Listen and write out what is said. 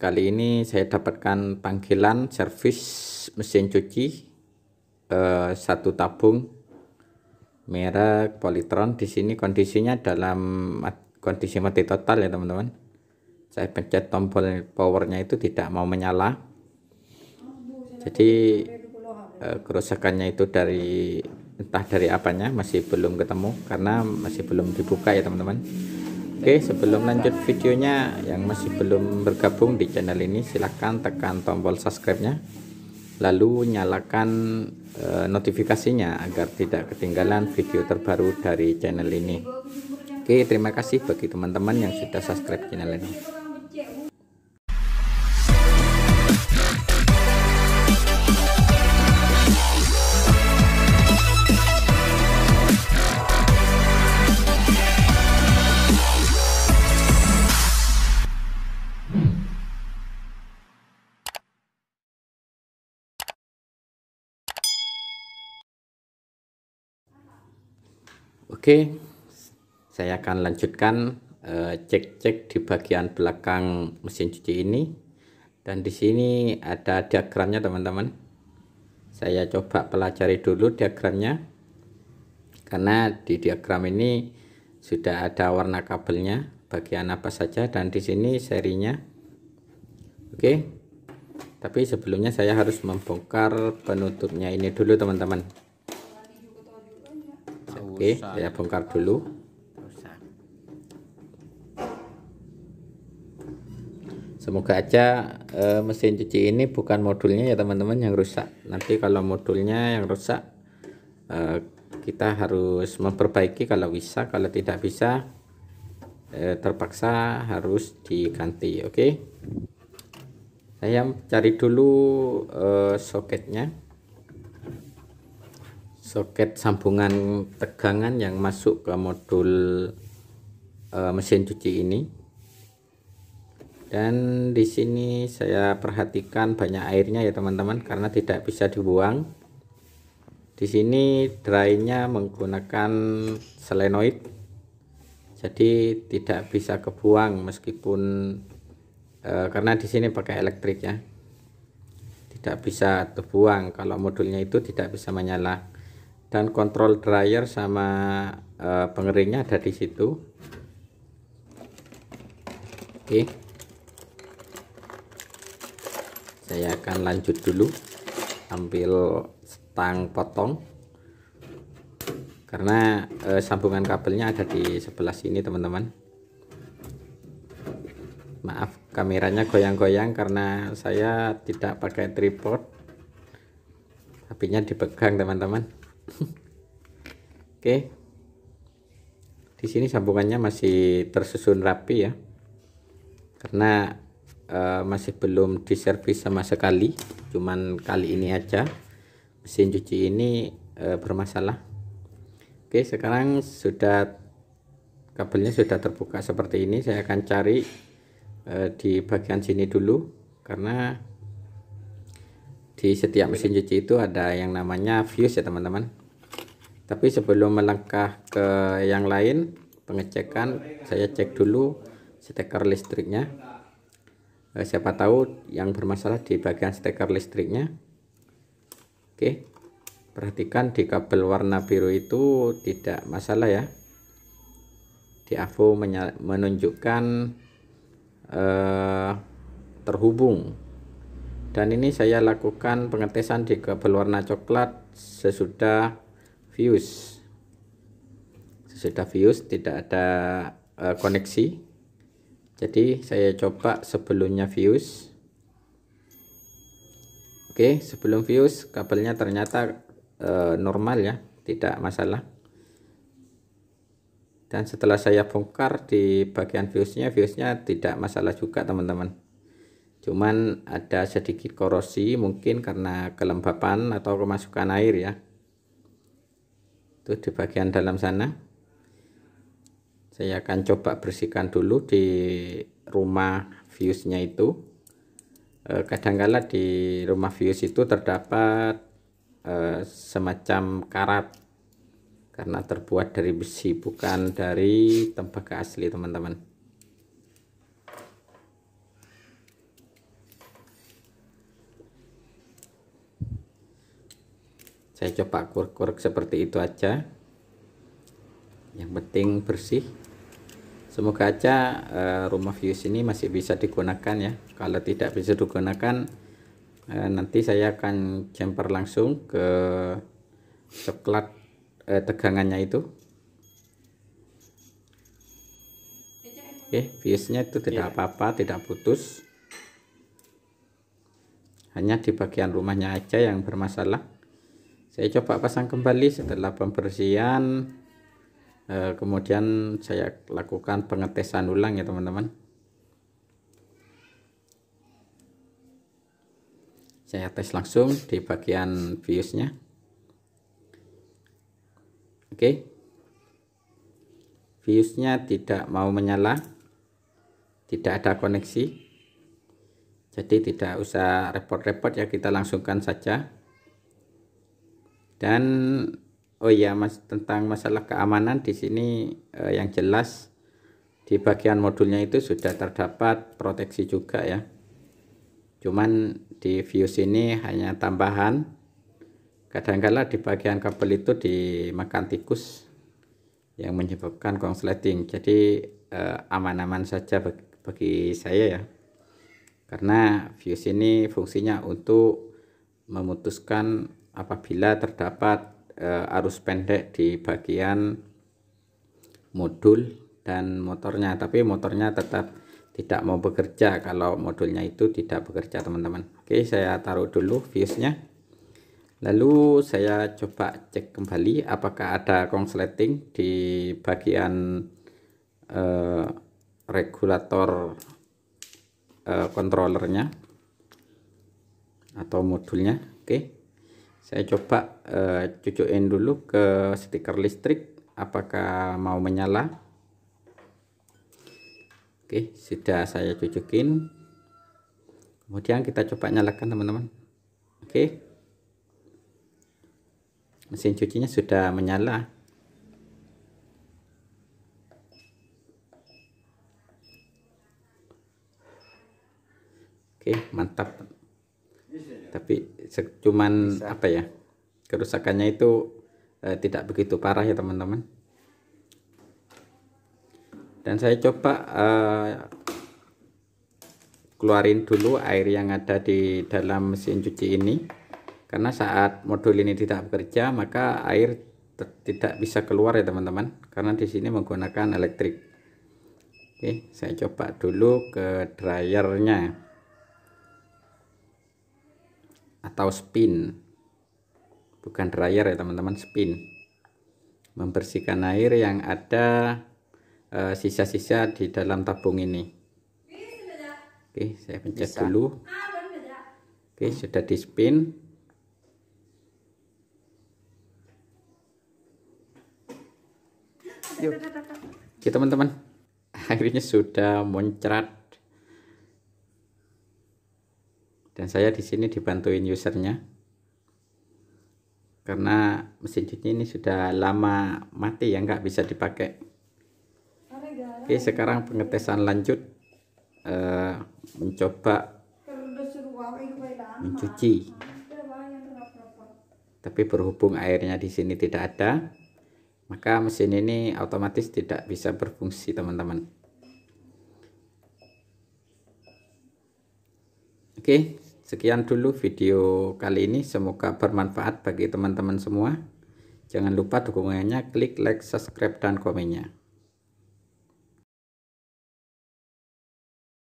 kali ini saya dapatkan panggilan servis mesin cuci eh, satu tabung merek Polytron di sini kondisinya dalam kondisi mati total ya teman-teman saya pencet tombol powernya itu tidak mau menyala jadi eh, kerusakannya itu dari entah dari apanya masih belum ketemu karena masih belum dibuka ya teman-teman Oke sebelum lanjut videonya yang masih belum bergabung di channel ini silahkan tekan tombol subscribe nya lalu nyalakan eh, notifikasinya agar tidak ketinggalan video terbaru dari channel ini Oke terima kasih bagi teman-teman yang sudah subscribe channel ini Oke, saya akan lanjutkan eh, cek-cek di bagian belakang mesin cuci ini. Dan di sini ada diagramnya teman-teman. Saya coba pelajari dulu diagramnya. Karena di diagram ini sudah ada warna kabelnya, bagian apa saja dan di sini serinya. Oke. Tapi sebelumnya saya harus membongkar penutupnya ini dulu teman-teman. Oke, okay, saya bongkar dulu. Semoga aja e, mesin cuci ini bukan modulnya ya teman-teman yang rusak. Nanti kalau modulnya yang rusak e, kita harus memperbaiki kalau bisa, kalau tidak bisa e, terpaksa harus diganti, oke. Okay? Saya cari dulu e, soketnya soket sambungan tegangan yang masuk ke modul e, mesin cuci ini dan di sini saya perhatikan banyak airnya ya teman-teman karena tidak bisa dibuang di sini drynya menggunakan selenoid jadi tidak bisa kebuang meskipun e, karena di sini pakai elektrik ya tidak bisa terbuang kalau modulnya itu tidak bisa menyala dan kontrol dryer sama uh, pengeringnya ada di situ oke saya akan lanjut dulu ambil stang potong karena eh, sambungan kabelnya ada di sebelah sini teman-teman maaf kameranya goyang-goyang karena saya tidak pakai tripod Apinya dipegang teman-teman oke di sini sambungannya masih tersusun rapi ya karena e, masih belum diservis sama sekali cuman kali ini aja mesin cuci ini e, bermasalah oke sekarang sudah kabelnya sudah terbuka seperti ini saya akan cari e, di bagian sini dulu karena di setiap mesin cuci itu ada yang namanya fuse ya teman-teman tapi sebelum melangkah ke yang lain pengecekan saya cek dulu steker listriknya eh, siapa tahu yang bermasalah di bagian steker listriknya oke perhatikan di kabel warna biru itu tidak masalah ya di AVO menunjukkan eh, terhubung dan ini saya lakukan pengetesan di kabel warna coklat sesudah fuse sesudah fuse tidak ada uh, koneksi jadi saya coba sebelumnya fuse oke sebelum fuse kabelnya ternyata uh, normal ya tidak masalah dan setelah saya bongkar di bagian fuse-nya tidak masalah juga teman-teman cuman ada sedikit korosi mungkin karena kelembapan atau kemasukan air ya itu di bagian dalam sana saya akan coba bersihkan dulu di rumah fuse-nya itu e, kadangkala di rumah views itu terdapat e, semacam karat karena terbuat dari besi bukan dari tembaga asli teman-teman saya coba korek seperti itu aja yang penting bersih semoga aja eh, rumah views ini masih bisa digunakan ya kalau tidak bisa digunakan eh, nanti saya akan jumper langsung ke coklat eh, tegangannya itu oke okay, viewsnya itu tidak iya. apa-apa yeah. tidak putus hanya di bagian rumahnya aja yang bermasalah saya coba pasang kembali setelah pembersihan eh, kemudian saya lakukan pengetesan ulang ya teman-teman saya tes langsung di bagian fuse-nya oke fuse-nya tidak mau menyala tidak ada koneksi jadi tidak usah repot-repot ya kita langsungkan saja dan oh ya mas tentang masalah keamanan di sini eh, yang jelas di bagian modulnya itu sudah terdapat proteksi juga ya cuman di fuse ini hanya tambahan kadangkala kala di bagian kabel itu dimakan tikus yang menyebabkan konsleting jadi eh, aman-aman eh, saja bagi, bagi saya ya karena fuse ini fungsinya untuk memutuskan apabila terdapat uh, arus pendek di bagian modul dan motornya tapi motornya tetap tidak mau bekerja kalau modulnya itu tidak bekerja teman-teman oke saya taruh dulu fuse-nya lalu saya coba cek kembali apakah ada konsleting di bagian uh, regulator uh, controllernya atau modulnya oke saya coba uh, cucuin dulu ke stiker listrik apakah mau menyala oke sudah saya cucukin kemudian kita coba nyalakan teman-teman oke mesin cucinya sudah menyala oke mantap tapi cuman Bisa. apa ya kerusakannya itu eh, tidak begitu parah ya teman-teman dan saya coba eh, keluarin dulu air yang ada di dalam mesin cuci ini karena saat modul ini tidak bekerja maka air tidak bisa keluar ya teman-teman karena di sini menggunakan elektrik Oke, saya coba dulu ke dryernya atau spin bukan dryer ya teman-teman spin membersihkan air yang ada eh, sisa-sisa uh, di dalam tabung ini oke saya pencet Bisa. dulu ah, oke sudah di spin yuk oke teman-teman akhirnya sudah muncrat dan saya di sini dibantuin usernya karena mesin cuci ini sudah lama mati ya nggak bisa dipakai oke sekarang pengetesan lanjut uh, mencoba mencuci tapi berhubung airnya di sini tidak ada maka mesin ini otomatis tidak bisa berfungsi teman-teman oke Sekian dulu video kali ini, semoga bermanfaat bagi teman-teman semua. Jangan lupa dukungannya, klik like, subscribe, dan komennya.